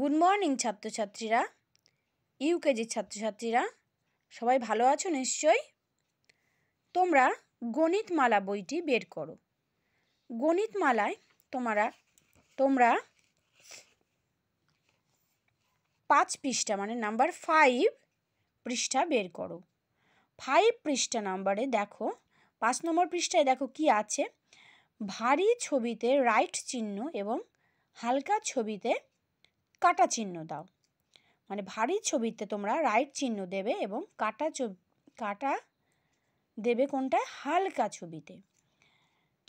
good morning ছাত্রছাত্রীরা ইউকেজির ছাত্রছাত্রীরা সবাই ভালো আছো নিশ্চয়ই তোমরা গণিতমালা বইটি বের করো গণিতমালায় তোমরা তোমরা পাঁচ পৃষ্ঠা মানে নাম্বার ফাইভ পৃষ্ঠা বের করো ফাইভ পৃষ্ঠা নাম্বারে দেখো পাঁচ নম্বর পৃষ্ঠায় দেখো কি আছে ভারী ছবিতে রাইট চিহ্ন এবং হালকা ছবিতে কাটা চিহ্ন দাও মানে ভারী ছবিতে তোমরা রাইট চিহ্ন দেবে এবং কাটা কাটা দেবে কোনটা হালকা ছবিতে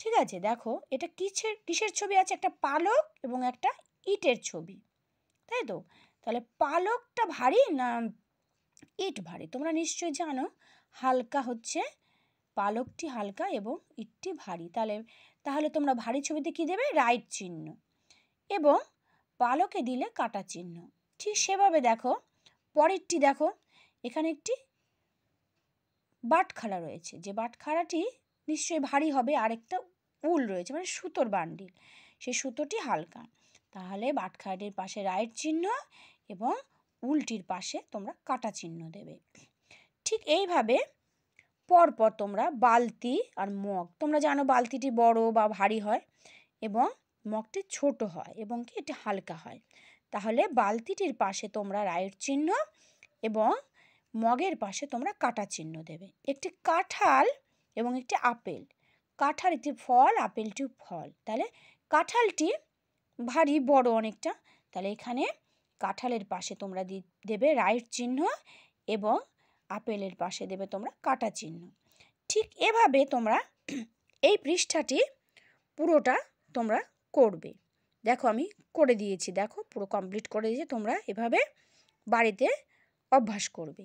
ঠিক আছে দেখো এটা কিসের কিসের ছবি আছে একটা পালক এবং একটা ইটের ছবি তাই তো তাহলে পালকটা ভারী না ইট ভারী তোমরা নিশ্চয়ই জানো হালকা হচ্ছে পালকটি হালকা এবং ইটটি ভারী তাহলে তাহলে তোমরা ভারী ছবিতে কী দেবে রাইট চিহ্ন এবং পালকে দিলে কাটা চিহ্ন ঠিক সেভাবে দেখো পরেরটি দেখো এখানে একটি বাটখারা রয়েছে যে বাটখারাটি নিশ্চয়ই ভারী হবে আরেকটা উল রয়েছে মানে সুতোর বান্ডিল সেই সুতোটি হালকা তাহলে বাটখারাটির পাশে রায়ের চিহ্ন এবং উলটির পাশে তোমরা কাটা চিহ্ন দেবে ঠিক এইভাবে পরপর তোমরা বালতি আর মগ তোমরা জানো বালতিটি বড় বা ভারী হয় এবং মগটি ছোট হয় এবং কি এটি হালকা হয় তাহলে বালতিটির পাশে তোমরা রায়ের চিহ্ন এবং মগের পাশে তোমরা কাটা চিহ্ন দেবে একটি কাঁঠাল এবং একটি আপেল কাঁঠাল একটি ফল আপেলটি ফল তাহলে কাঁঠালটি ভারী বড় অনেকটা তাহলে এখানে কাঁঠালের পাশে তোমরা দেবে রায়ের চিহ্ন এবং আপেলের পাশে দেবে তোমরা কাটা চিহ্ন ঠিক এভাবে তোমরা এই পৃষ্ঠাটি পুরোটা তোমরা করবে দেখো আমি করে দিয়েছি দেখো পুরো কমপ্লিট করে দিয়েছি তোমরা এভাবে বাড়িতে অভ্যাস করবে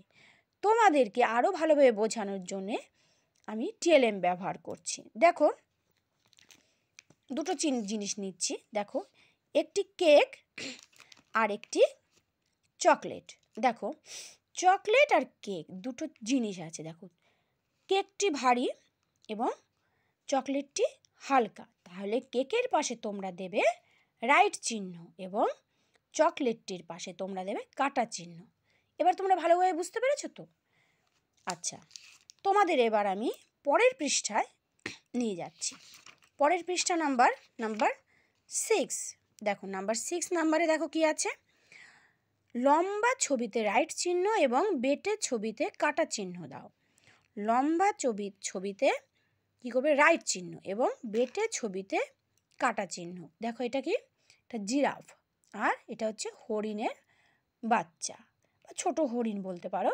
তোমাদেরকে আরও ভালোভাবে বোঝানোর জন্যে আমি টিএলএম ব্যবহার করছি দেখো দুটো চিন জিনিস নিচ্ছি দেখো একটি কেক আর একটি চকলেট দেখো চকলেট আর কেক দুটো জিনিস আছে দেখো কেকটি ভারী এবং চকলেটটি হালকা তাহলে কেকের পাশে তোমরা দেবে রাইট চিহ্ন এবং চকলেটটির পাশে তোমরা দেবে কাটা চিহ্ন এবার তোমরা ভালোভাবে বুঝতে পেরেছো তো আচ্ছা তোমাদের এবার আমি পরের পৃষ্ঠায় নিয়ে যাচ্ছি পরের পৃষ্ঠা নাম্বার নাম্বার সিক্স দেখো নাম্বার সিক্স নাম্বারে দেখো কি আছে লম্বা ছবিতে রাইট চিহ্ন এবং বেটে ছবিতে কাটা চিহ্ন দাও লম্বা ছবি ছবিতে কি করবে রাইট চিহ্ন এবং বেটে ছবিতে কাটা চিহ্ন দেখো এটা কি এটা জিরাফ আর এটা হচ্ছে হরিণের বাচ্চা বা ছোট হরিণ বলতে পারো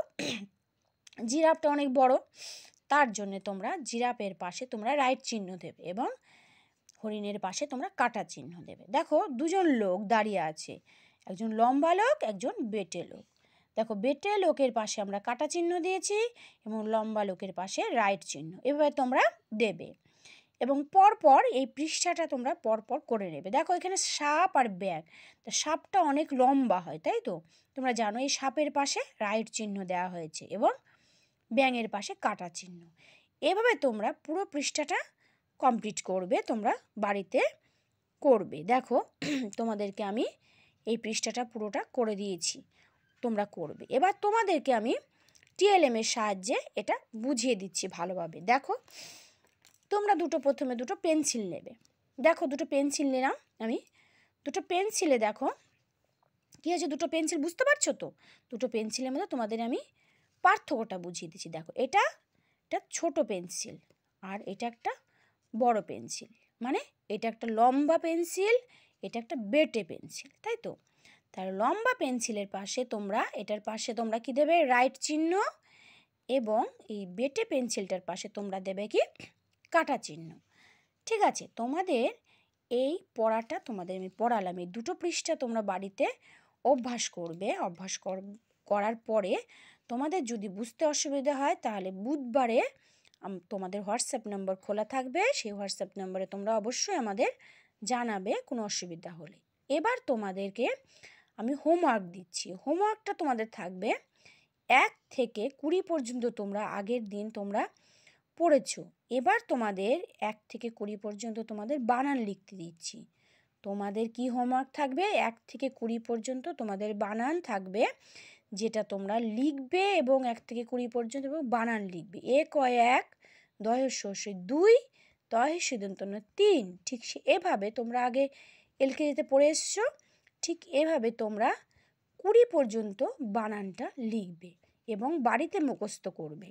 জিরাফটা অনেক বড় তার জন্য তোমরা জিরাফের পাশে তোমরা রাইট চিহ্ন দেবে এবং হরিণের পাশে তোমরা কাটা চিহ্ন দেবে দেখো দুজন লোক দাঁড়িয়ে আছে একজন লম্বা লোক একজন বেটে লোক দেখো বেটে লোকের পাশে আমরা কাটা চিহ্ন দিয়েছি এবং লম্বা লোকের পাশে রাইট চিহ্ন এভাবে তোমরা দেবে এবং পরপর এই পৃষ্ঠাটা তোমরা পরপর করে নেবে দেখো এখানে সাপ আর ব্যাগ তো সাপটা অনেক লম্বা হয় তাই তো তোমরা জানো এই সাপের পাশে রাইট চিহ্ন দেওয়া হয়েছে এবং ব্যাঙের পাশে কাটা চিহ্ন এভাবে তোমরা পুরো পৃষ্ঠাটা কমপ্লিট করবে তোমরা বাড়িতে করবে দেখো তোমাদেরকে আমি এই পৃষ্ঠাটা পুরোটা করে দিয়েছি তোমরা করবে এবার তোমাদেরকে আমি টিএলএমের সাহায্যে এটা বুঝিয়ে দিচ্ছি ভালোভাবে দেখো তোমরা দুটো প্রথমে দুটো পেন্সিল নেবে দেখো দুটো পেন্সিল নিলাম আমি দুটো পেন্সিলে দেখো কী হয়েছে দুটো পেন্সিল বুঝতে পারছো তো দুটো পেন্সিলের মধ্যে তোমাদের আমি পার্থক্যটা বুঝিয়ে দিচ্ছি দেখো এটা একটা ছোট পেন্সিল আর এটা একটা বড় পেন্সিল মানে এটা একটা লম্বা পেন্সিল এটা একটা বেটে পেন্সিল তাই তো তার লম্বা পেন্সিলের পাশে তোমরা এটার পাশে তোমরা কি দেবে রাইট চিহ্ন এবং এই বেটে পেন্সিলটার পাশে তোমরা দেবে কি কাটা চিহ্ন ঠিক আছে তোমাদের এই পড়াটা তোমাদের আমি পড়ালাম এই দুটো পৃষ্ঠা তোমরা বাড়িতে অভ্যাস করবে অভ্যাস করার পরে তোমাদের যদি বুঝতে অসুবিধা হয় তাহলে বুধবারে তোমাদের হোয়াটসঅ্যাপ নম্বর খোলা থাকবে সেই হোয়াটসঅ্যাপ নম্বরে তোমরা অবশ্যই আমাদের জানাবে কোনো অসুবিধা হলে এবার তোমাদেরকে আমি হোমওয়ার্ক দিচ্ছি হোমওয়ার্কটা তোমাদের থাকবে এক থেকে কুড়ি পর্যন্ত তোমরা আগের দিন তোমরা পড়েছো এবার তোমাদের এক থেকে কুড়ি পর্যন্ত তোমাদের বানান লিখতে দিচ্ছি তোমাদের কি হোমওয়ার্ক থাকবে এক থেকে কুড়ি পর্যন্ত তোমাদের বানান থাকবে যেটা তোমরা লিখবে এবং এক থেকে কুড়ি পর্যন্ত এবং বানান লিখবে এ কয় এক দহস্যে দুই সিদ্ধান্ত তিন ঠিক সে এভাবে তোমরা আগে এলকেজিতে পড়ে এসছো ঠিক এভাবে তোমরা কুড়ি পর্যন্ত বানানটা লিখবে এবং বাড়িতে মুখস্থ করবে